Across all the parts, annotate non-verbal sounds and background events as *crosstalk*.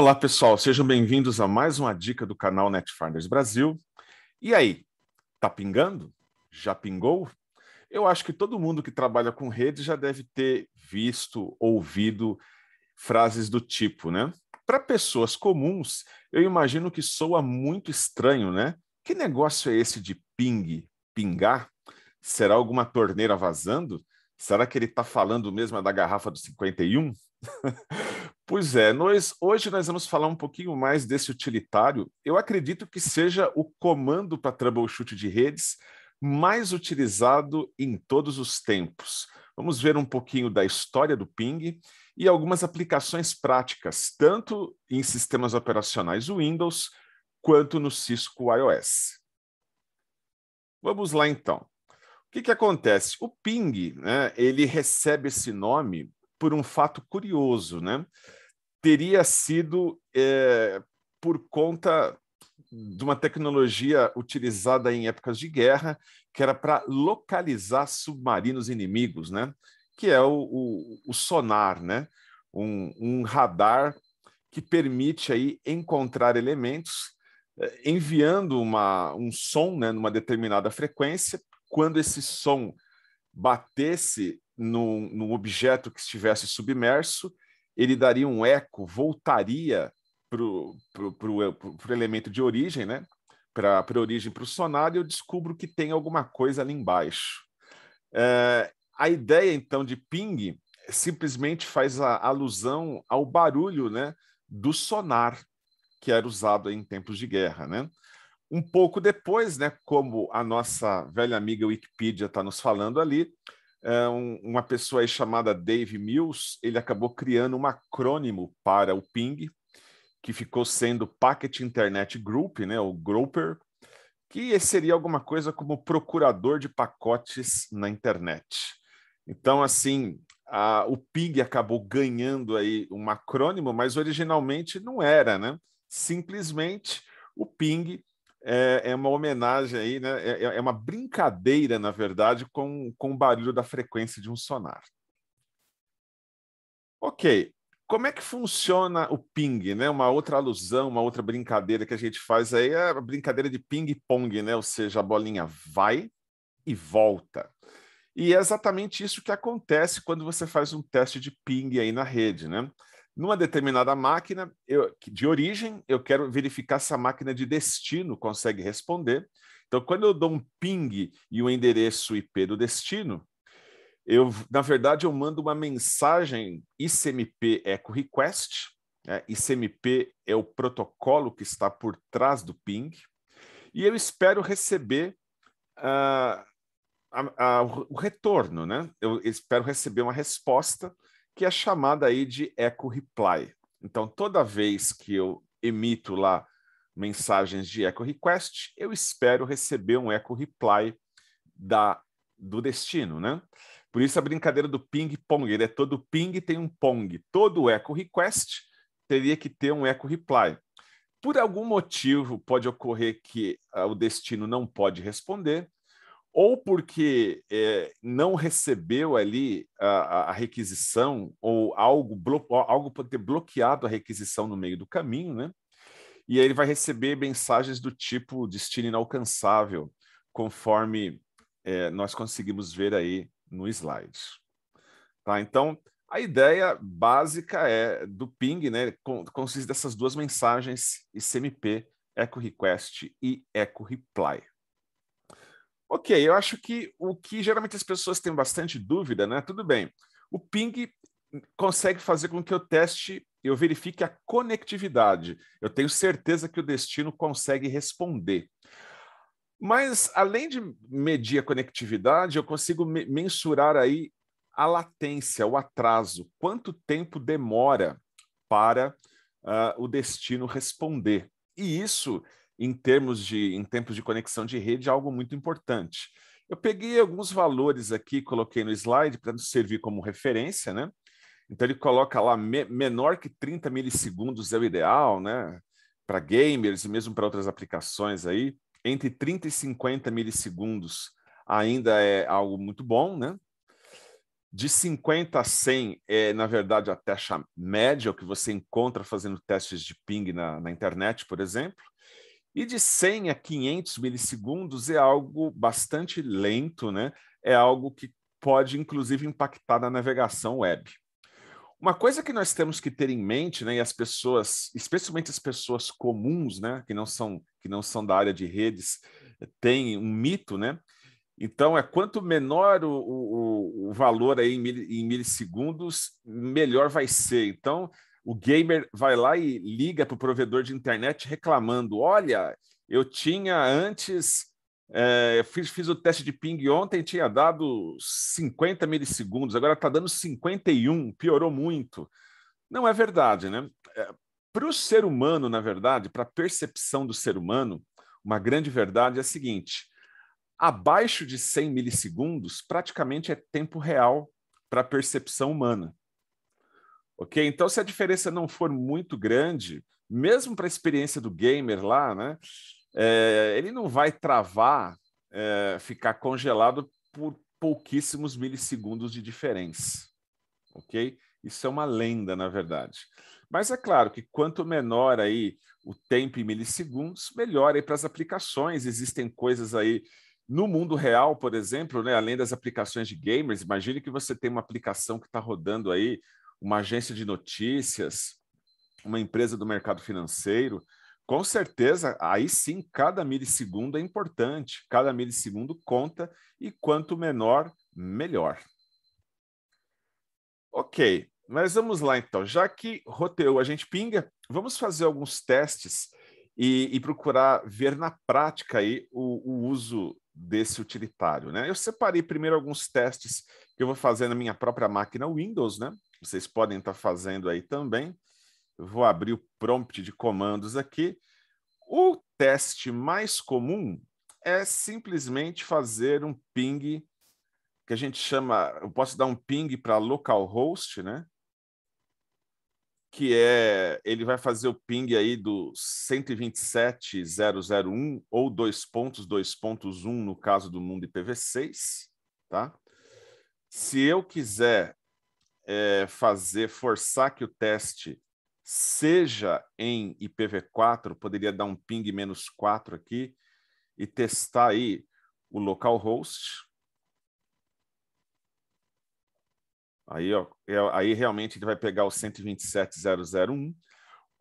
Olá, pessoal, sejam bem-vindos a mais uma dica do canal NetFinders Brasil. E aí, tá pingando? Já pingou? Eu acho que todo mundo que trabalha com rede já deve ter visto, ouvido frases do tipo, né? Para pessoas comuns, eu imagino que soa muito estranho, né? Que negócio é esse de ping, pingar? Será alguma torneira vazando? Será que ele está falando mesmo da garrafa do 51? *laughs* pois é, nós, hoje nós vamos falar um pouquinho mais desse utilitário. Eu acredito que seja o comando para troubleshoot de redes mais utilizado em todos os tempos. Vamos ver um pouquinho da história do Ping e algumas aplicações práticas, tanto em sistemas operacionais Windows quanto no Cisco iOS. Vamos lá então. O que, que acontece? O Ping, né, ele recebe esse nome por um fato curioso, né? Teria sido é, por conta de uma tecnologia utilizada em épocas de guerra, que era para localizar submarinos inimigos, né? Que é o, o, o sonar, né? Um, um, radar que permite aí encontrar elementos, é, enviando uma, um som né, numa determinada frequência. Quando esse som batesse num, num objeto que estivesse submerso, ele daria um eco, voltaria para o elemento de origem, né? para a origem para o sonar, e eu descubro que tem alguma coisa ali embaixo. É, a ideia, então, de ping simplesmente faz a alusão ao barulho né, do sonar, que era usado em tempos de guerra. Né? Um pouco depois, né, como a nossa velha amiga Wikipedia está nos falando ali, é uma pessoa chamada Dave Mills, ele acabou criando um acrônimo para o PING, que ficou sendo Packet Internet Group, né, o Groper, que seria alguma coisa como procurador de pacotes na internet. Então, assim, a, o ping acabou ganhando aí um acrônimo, mas originalmente não era, né? Simplesmente o PING é, é uma homenagem aí, né? É, é, é, uma brincadeira, na verdade, com, com o barulho da frequência de um sonar. Ok. Como é que funciona o ping, né? Uma outra alusão, uma outra brincadeira que a gente faz aí é a brincadeira de ping-pong, né? Ou seja, a bolinha vai e volta. E é exatamente isso que acontece quando você faz um teste de ping aí na rede, né? numa determinada máquina eu, de origem, eu quero verificar se a máquina de destino consegue responder. Então, quando eu dou um ping e o um endereço IP do destino, eu, na verdade, eu mando uma mensagem ICMP Echo Request. Né? ICMP é o protocolo que está por trás do ping. E eu espero receber uh, a, a, o retorno, né? Eu espero receber uma resposta que é chamada aí de Echo Reply. Então, toda vez que eu emito lá mensagens de Echo Request, eu espero receber um Echo Reply da, do destino, né? Por isso a brincadeira do ping-pong, ele é todo ping tem um pong. Todo echo request teria que ter um echo reply. Por algum motivo, pode ocorrer que ah, o destino não pode responder, ou porque é, não recebeu ali a, a, requisição ou algo, algo pode ter bloqueado a requisição no meio do caminho, né? E aí ele vai receber mensagens do tipo destino inalcançável, conforme é, nós conseguimos ver aí no slide. Tá? Então, a ideia básica é do ping, né? Consiste dessas duas mensagens ICMP, echo request e echo reply. Ok, eu acho que o que geralmente as pessoas têm bastante dúvida, né? Tudo bem. O ping consegue fazer com que eu teste, eu verifique a conectividade. Eu tenho certeza que o destino consegue responder. Mas além de medir a conectividade, eu consigo me mensurar aí a latência, o atraso, quanto tempo demora para uh, o destino responder. E isso em termos de em tempos de conexão de rede, é algo muito importante. Eu peguei alguns valores aqui, coloquei no slide para nos servir como referência, né? Então ele coloca lá me, menor que 30 milissegundos é o ideal, né? Para gamers e mesmo para outras aplicações aí, entre 30 e 50 milissegundos ainda é algo muito bom, né? De 50 a 100 é, na verdade, a taxa média, o que você encontra fazendo testes de ping na, na internet, por exemplo. E de 100 a 500 milissegundos é algo bastante lento, né? É algo que pode, inclusive, impactar na navegação web. Uma coisa que nós temos que ter em mente, né, e as pessoas, especialmente as pessoas comuns, né, que não são que não são da área de redes, tem um mito, né? Então é quanto menor o, o, o valor aí em, mil, em milissegundos, melhor vai ser. Então o gamer vai lá e liga para o provedor de internet reclamando: olha, eu tinha antes, é, fiz, fiz o teste de ping ontem, tinha dado 50 milissegundos, agora está dando 51, piorou muito. Não é verdade, né? É, para o ser humano, na verdade, para a percepção do ser humano, uma grande verdade é a seguinte: abaixo de 100 milissegundos praticamente é tempo real para a percepção humana. Ok? Então, se a diferença não for muito grande, mesmo para a experiência do gamer lá, né? É, ele não vai travar, é, ficar congelado por pouquíssimos milissegundos de diferença. Ok? Isso é uma lenda, na verdade. Mas é claro que quanto menor aí o tempo em milissegundos, melhor aí para as aplicações. Existem coisas aí no mundo real, por exemplo, né, além das aplicações de gamers, imagine que você tem uma aplicação que está rodando aí uma agência de notícias, uma empresa do mercado financeiro, com certeza, aí sim, cada milissegundo é importante, cada milissegundo conta e quanto menor, melhor. Ok, mas vamos lá então. Já que roteou a gente pinga, vamos fazer alguns testes e, e procurar ver na prática aí o, o uso desse utilitário. Né? Eu separei primeiro alguns testes que eu vou fazer na minha própria máquina Windows, né? Vocês podem estar tá fazendo aí também. Eu vou abrir o prompt de comandos aqui. O teste mais comum é simplesmente fazer um ping que a gente chama, eu posso dar um ping para localhost, né? Que é, ele vai fazer o ping aí do 127.001 ou 2.2.1 no caso do mundo IPv6, tá? Se eu quiser é, fazer, forçar que o teste seja em IPv4, poderia dar um ping menos 4 aqui, e testar aí o localhost. Aí, ó, é, aí realmente ele vai pegar o 127.001.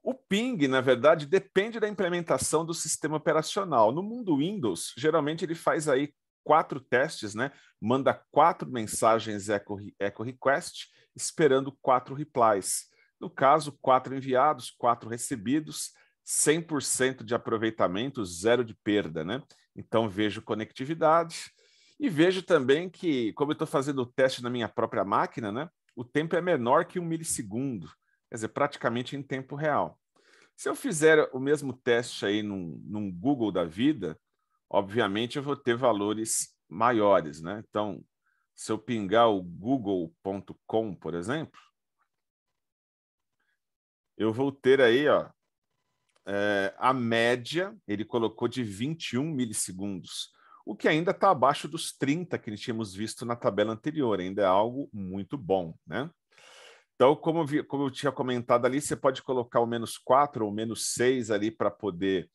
O ping, na verdade, depende da implementação do sistema operacional. No mundo Windows, geralmente ele faz aí quatro testes, né? Manda quatro mensagens echo, echo request, esperando quatro replies. No caso, quatro enviados, quatro recebidos, 100% de aproveitamento, zero de perda, né? Então vejo conectividade e vejo também que, como eu estou fazendo o teste na minha própria máquina, né? O tempo é menor que um milissegundo, quer dizer, praticamente em tempo real. Se eu fizer o mesmo teste aí num, num Google da vida, obviamente eu vou ter valores maiores, né? Então, se eu pingar o google.com, por exemplo, eu vou ter aí, ó, é, a média, ele colocou de 21 milissegundos, o que ainda está abaixo dos 30 que tínhamos visto na tabela anterior, ainda é algo muito bom, né? Então, como, vi, como eu tinha comentado ali, você pode colocar o menos 4 ou menos 6 ali para poder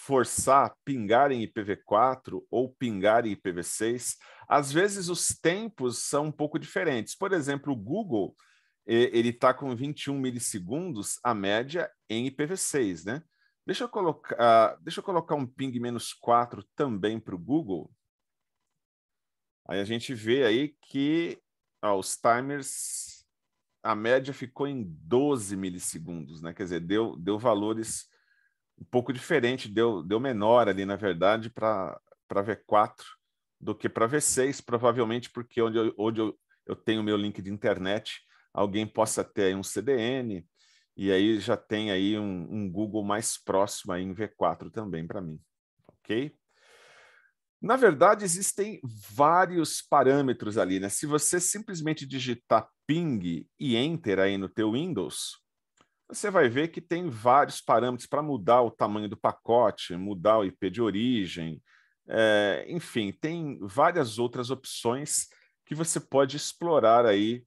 forçar pingar em IPv4 ou pingar em IPv6, às vezes os tempos são um pouco diferentes. Por exemplo, o Google ele está com 21 milissegundos a média em IPv6, né? Deixa eu colocar, ah, deixa eu colocar um ping menos 4 também para o Google. Aí a gente vê aí que ó, os timers, a média ficou em 12 milissegundos, né? Quer dizer, deu, deu valores um pouco diferente, deu, deu menor ali, na verdade, para V4 do que para V6, provavelmente porque onde, eu, onde eu, eu tenho meu link de internet, alguém possa ter um CDN, e aí já tem aí um, um Google mais próximo aí em V4 também para mim, ok? Na verdade, existem vários parâmetros ali, né? Se você simplesmente digitar ping e enter aí no teu Windows, você vai ver que tem vários parâmetros para mudar o tamanho do pacote, mudar o IP de origem, é, enfim, tem várias outras opções que você pode explorar aí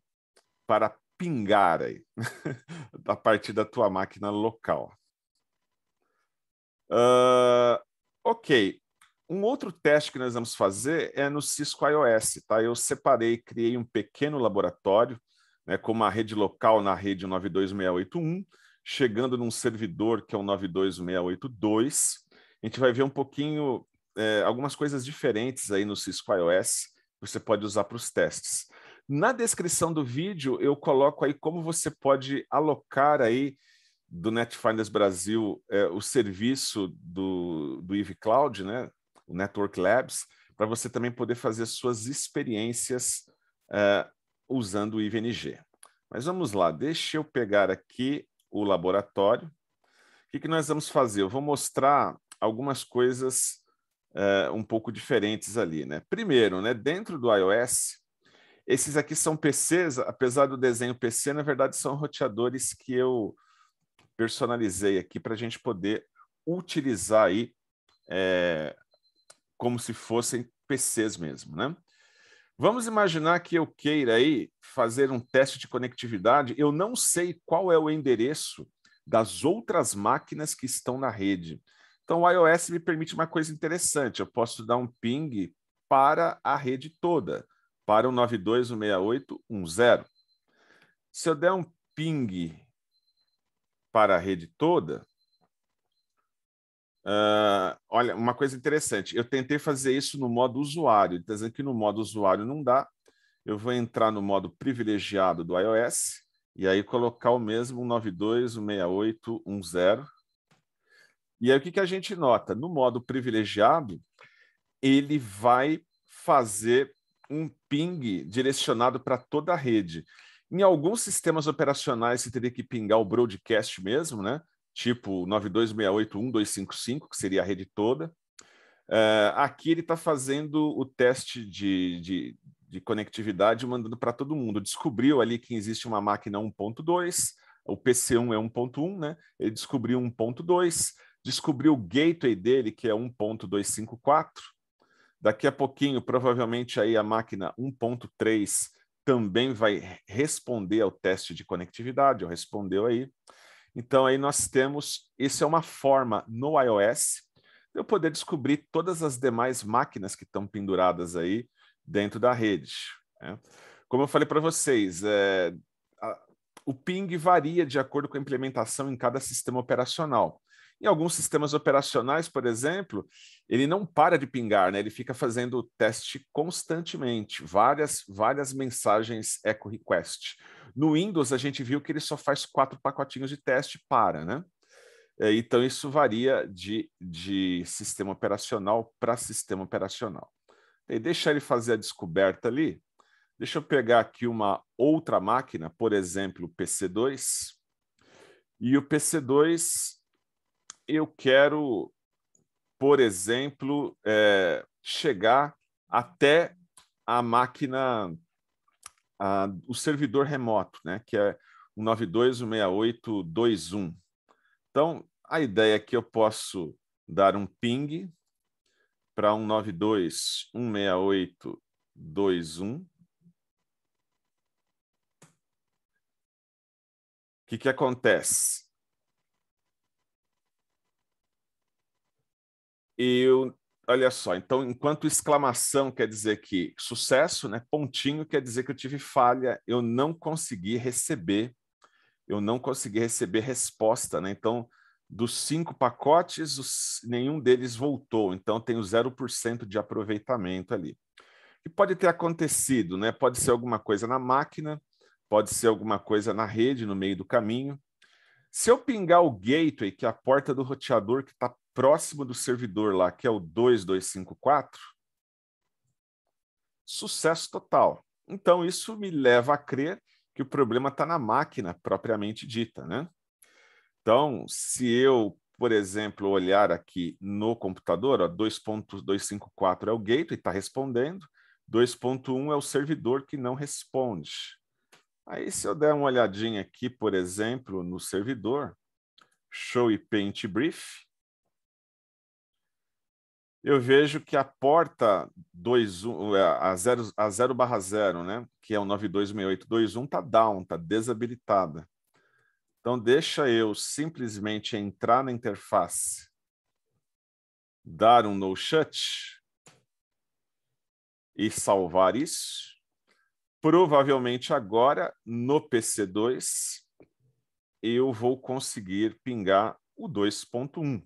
para pingar aí *laughs* a partir da tua máquina local. Uh, ok, um outro teste que nós vamos fazer é no Cisco iOS, tá? Eu separei, criei um pequeno laboratório né, como a rede local na rede 92681, chegando num servidor que é o 92682. A gente vai ver um pouquinho é, algumas coisas diferentes aí no Cisco iOS que você pode usar para os testes. Na descrição do vídeo eu coloco aí como você pode alocar aí do NetFinders Brasil é, o serviço do, do Eve Cloud, né? o Network Labs, para você também poder fazer suas experiências é, usando o IVNG. Mas vamos lá, deixa eu pegar aqui o laboratório. O que, que nós vamos fazer? Eu vou mostrar algumas coisas uh, um pouco diferentes ali. Né? Primeiro, né, dentro do iOS, esses aqui são PCs, apesar do desenho PC, na verdade são roteadores que eu personalizei aqui para a gente poder utilizar aí é, como se fossem PCs mesmo, né? Vamos imaginar que eu queira aí fazer um teste de conectividade. Eu não sei qual é o endereço das outras máquinas que estão na rede. Então, o iOS me permite uma coisa interessante. Eu posso dar um ping para a rede toda, para o 92.168.10. Se eu der um ping para a rede toda, Uh, olha, uma coisa interessante, eu tentei fazer isso no modo usuário, tá dizendo que no modo usuário não dá. Eu vou entrar no modo privilegiado do iOS e aí colocar o mesmo 192, 168, 10. E aí o que, que a gente nota? No modo privilegiado, ele vai fazer um ping direcionado para toda a rede. Em alguns sistemas operacionais, você teria que pingar o broadcast mesmo, né? tipo 92681255, que seria a rede toda. Uh, aqui ele está fazendo o teste de, de, de conectividade, mandando para todo mundo. Descobriu ali que existe uma máquina 1.2, o PC1 é 1.1, né? Ele descobriu 1.2, descobriu o gateway dele, que é 1.254. Daqui a pouquinho, provavelmente aí a máquina 1.3 também vai responder ao teste de conectividade, ou respondeu aí. Então, aí nós temos, isso é uma forma no iOS, de eu poder descobrir todas as demais máquinas que estão penduradas aí dentro da rede. Né? Como eu falei para vocês, é, a, o ping varia de acordo com a implementação em cada sistema operacional. Em alguns sistemas operacionais, por exemplo, ele não para de pingar, né? ele fica fazendo o teste constantemente, várias, várias mensagens echo request. No Windows, a gente viu que ele só faz quatro pacotinhos de teste e para, né? É, então, isso varia de, de sistema operacional para sistema operacional. E deixa ele fazer a descoberta ali. Deixa eu pegar aqui uma outra máquina, por exemplo, o PC2. E o PC2 eu quero, por exemplo, é, chegar até a máquina, a, o servidor remoto, né? que é o 92.168.21. Então, a ideia é que eu posso dar um ping para um 92.168.21. O que, que acontece? eu olha só, então, enquanto exclamação quer dizer que sucesso, né? Pontinho quer dizer que eu tive falha, eu não consegui receber, eu não consegui receber resposta, né? Então, dos cinco pacotes, os, nenhum deles voltou, então tenho 0% de aproveitamento ali. E pode ter acontecido, né? Pode ser alguma coisa na máquina, pode ser alguma coisa na rede, no meio do caminho. Se eu pingar o gateway, que é a porta do roteador que está próximo do servidor lá, que é o 2254, sucesso total. Então, isso me leva a crer que o problema está na máquina propriamente dita, né? Então, se eu, por exemplo, olhar aqui no computador, 2.254 é o gateway, está respondendo, 2.1 é o servidor que não responde. Aí, se eu der uma olhadinha aqui, por exemplo, no servidor, show e paint brief, eu vejo que a porta 2, é, a 0 barra 0, né, que é o 926821, está down, está desabilitada. Então, deixa eu simplesmente entrar na interface, dar um no shut e salvar isso. Provavelmente agora, no PC2, eu vou conseguir pingar o 2.1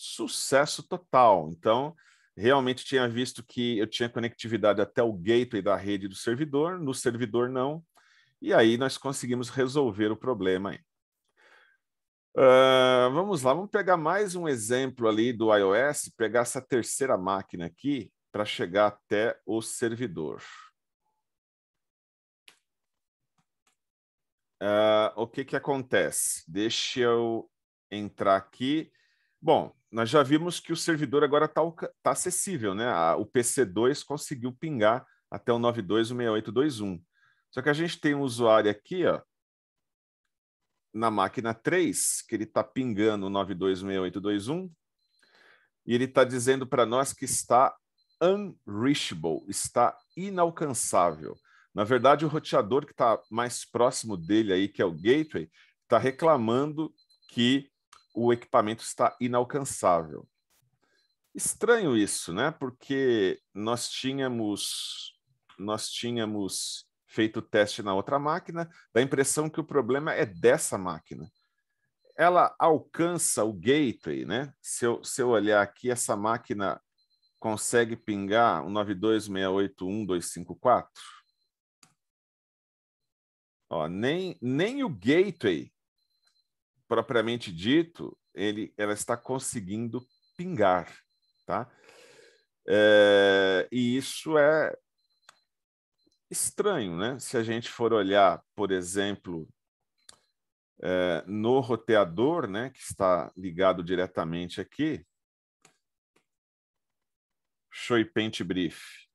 sucesso total. Então, realmente tinha visto que eu tinha conectividade até o gateway da rede do servidor, no servidor não, e aí nós conseguimos resolver o problema. Uh, vamos lá, vamos pegar mais um exemplo ali do iOS, pegar essa terceira máquina aqui para chegar até o servidor. Uh, o que, que acontece? Deixa eu entrar aqui. Bom, nós já vimos que o servidor agora está tá acessível, né? A, o PC2 conseguiu pingar até o 92.16821. Só que a gente tem um usuário aqui, ó, na máquina 3, que ele está pingando o 92.6821, e ele está dizendo para nós que está unreachable, está inalcançável. Na verdade, o roteador que está mais próximo dele aí, que é o gateway, está reclamando que o equipamento está inalcançável. Estranho isso, né? Porque nós tínhamos nós tínhamos feito o teste na outra máquina, dá a impressão que o problema é dessa máquina. Ela alcança o gateway, né? Se eu, se eu olhar aqui, essa máquina consegue pingar o 92681.254? Ó, nem, nem o gateway propriamente dito, ele, ela está conseguindo pingar, tá? É, e isso é estranho, né? Se a gente for olhar, por exemplo, é, no roteador, né, que está ligado diretamente aqui, show e pente brief.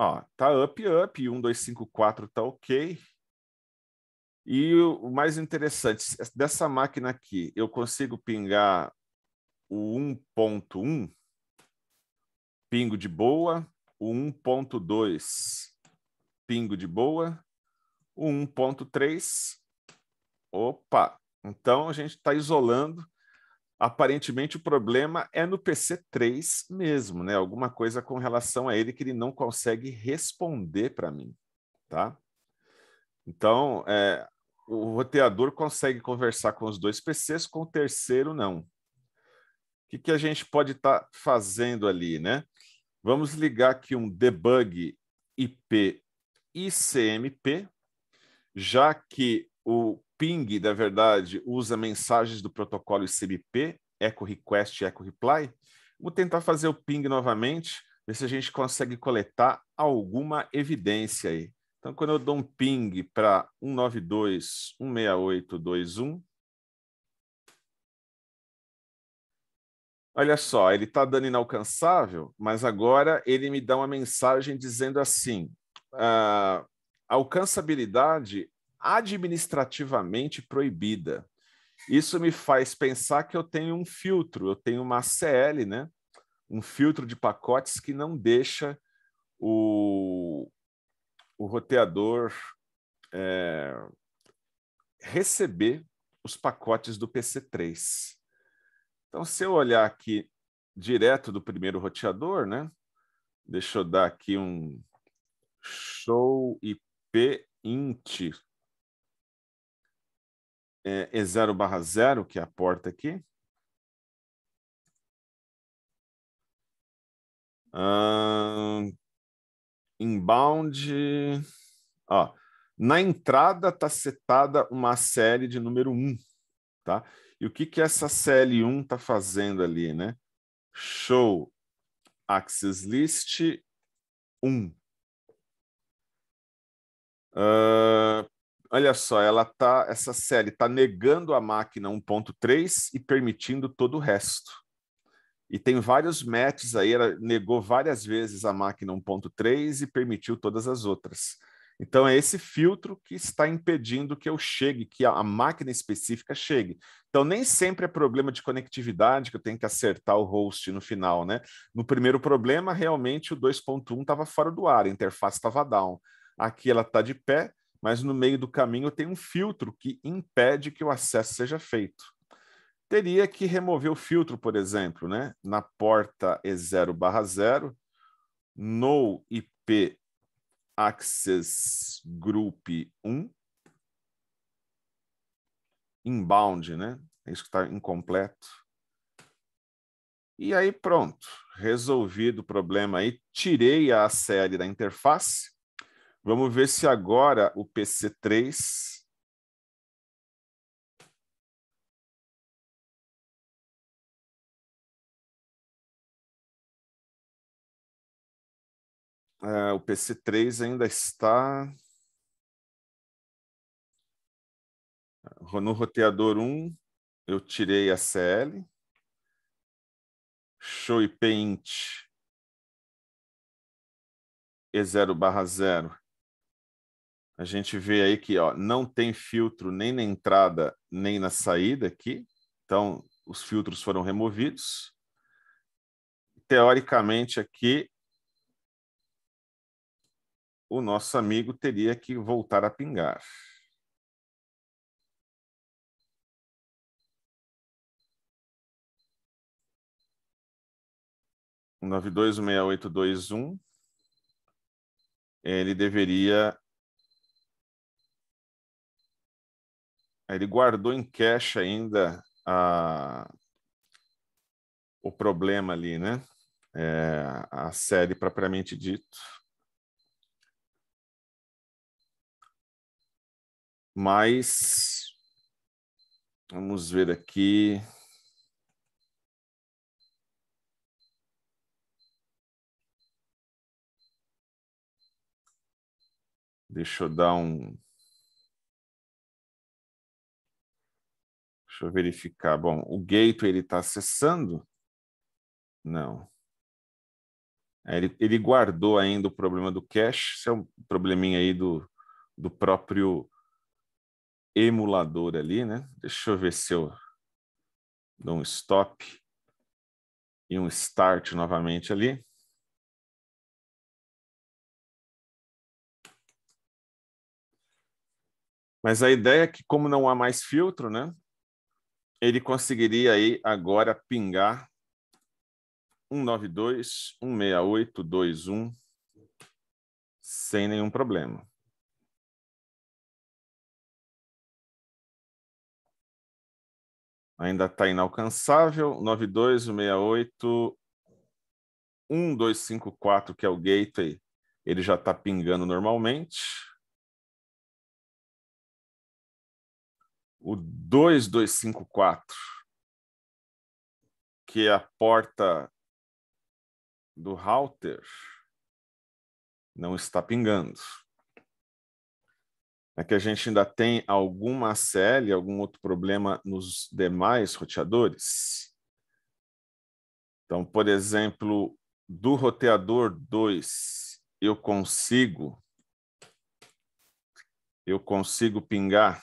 Ó, tá up, up, 1, 2, 5, 4 tá ok. E o mais interessante, dessa máquina aqui, eu consigo pingar o 1.1, pingo de boa, o 1.2, pingo de boa, o 1.3, opa! Então, a gente está isolando aparentemente o problema é no PC3 mesmo, né? Alguma coisa com relação a ele que ele não consegue responder para mim, tá? Então, é, o roteador consegue conversar com os dois PCs, com o terceiro não. O que, que a gente pode estar tá fazendo ali, né? Vamos ligar aqui um debug IP ICMP, já que o ping da verdade usa mensagens do protocolo ICBP, Echo Request e Echo Reply. Vou tentar fazer o ping novamente, ver se a gente consegue coletar alguma evidência aí. Então, quando eu dou um ping para 192.168.21, olha só, ele está dando inalcançável, mas agora ele me dá uma mensagem dizendo assim, a ah, alcançabilidade administrativamente proibida. Isso me faz pensar que eu tenho um filtro, eu tenho uma CL, né? um filtro de pacotes que não deixa o, o roteador é, receber os pacotes do PC3. Então, se eu olhar aqui direto do primeiro roteador, né? Deixa eu dar aqui um show IP int é, é 0 barra 0, que é a porta aqui. Uh, inbound. Ó, na entrada está setada uma série de número 1. Tá? E o que, que essa CL1 está fazendo ali? Né? Show access list 1. Uh, Olha só, ela tá, essa série está negando a máquina 1.3 e permitindo todo o resto. E tem vários matches aí, ela negou várias vezes a máquina 1.3 e permitiu todas as outras. Então é esse filtro que está impedindo que eu chegue, que a máquina específica chegue. Então nem sempre é problema de conectividade que eu tenho que acertar o host no final, né? No primeiro problema, realmente o 2.1 estava fora do ar, a interface estava down. Aqui ela está de pé, mas no meio do caminho tem um filtro que impede que o acesso seja feito. Teria que remover o filtro, por exemplo, né? na porta E0 barra 0, no IP Access Group 1, inbound, né? É isso que está incompleto. E aí pronto, resolvido o problema aí, tirei a série da interface, Vamos ver se agora o PC3 é, o PC3 ainda está no roteador 1, eu tirei a CL. Show e Paint E0 barra 0 a gente vê aí que ó, não tem filtro nem na entrada nem na saída aqui. Então, os filtros foram removidos. Teoricamente, aqui, o nosso amigo teria que voltar a pingar. nove dois um ele deveria ele guardou em cash ainda a, o problema ali, né? É, a série propriamente dito. Mas vamos ver aqui. Deixa eu dar um Deixa eu verificar. Bom, o gateway ele está acessando? Não. É, ele, ele, guardou ainda o problema do cache. Isso é um probleminha aí do, do próprio emulador ali, né? Deixa eu ver se eu dou um stop e um start novamente ali. Mas a ideia é que, como não há mais filtro, né? ele conseguiria aí agora pingar 192, 168, 21 sem nenhum problema. Ainda está inalcançável. 92, 168, 1254, que é o gateway, ele já está pingando normalmente. o 2254, que é a porta do router, não está pingando. É que a gente ainda tem alguma CL, algum outro problema nos demais roteadores. Então, por exemplo, do roteador 2, eu consigo eu consigo pingar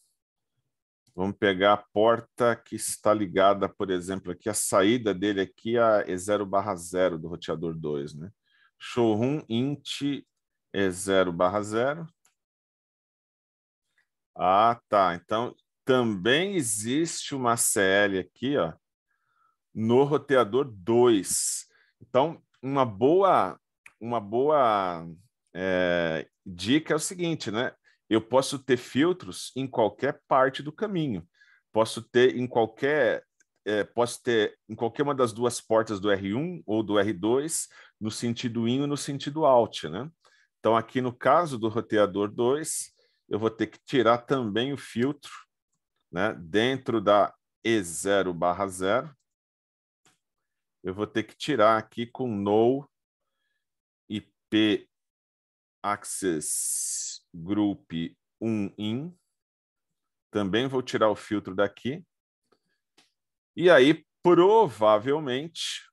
Vamos pegar a porta que está ligada, por exemplo, aqui, a saída dele aqui é 0 barra 0 do roteador 2, né? Showroom int é 0 barra 0. Ah, tá. Então, também existe uma CL aqui, ó, no roteador 2. Então, uma boa, uma boa é, dica é o seguinte, né? Eu posso ter filtros em qualquer parte do caminho. Posso ter em qualquer é, posso ter em qualquer uma das duas portas do R1 ou do R2, no sentido in e no sentido out, né? Então, aqui no caso do roteador 2, eu vou ter que tirar também o filtro né? dentro da E0 barra 0. Eu vou ter que tirar aqui com no IP access group 1 in. Também vou tirar o filtro daqui. E aí, provavelmente,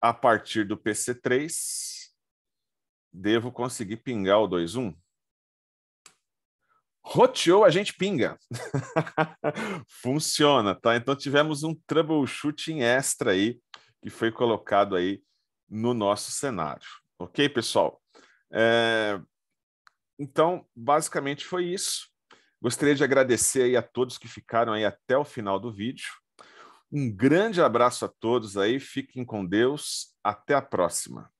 a partir do PC3, devo conseguir pingar o 2.1. Roteou, a gente pinga. *laughs* Funciona, tá? Então tivemos um troubleshooting extra aí, que foi colocado aí no nosso cenário. Ok, pessoal? É, então, basicamente foi isso. Gostaria de agradecer aí a todos que ficaram aí até o final do vídeo. Um grande abraço a todos aí, fiquem com Deus, até a próxima.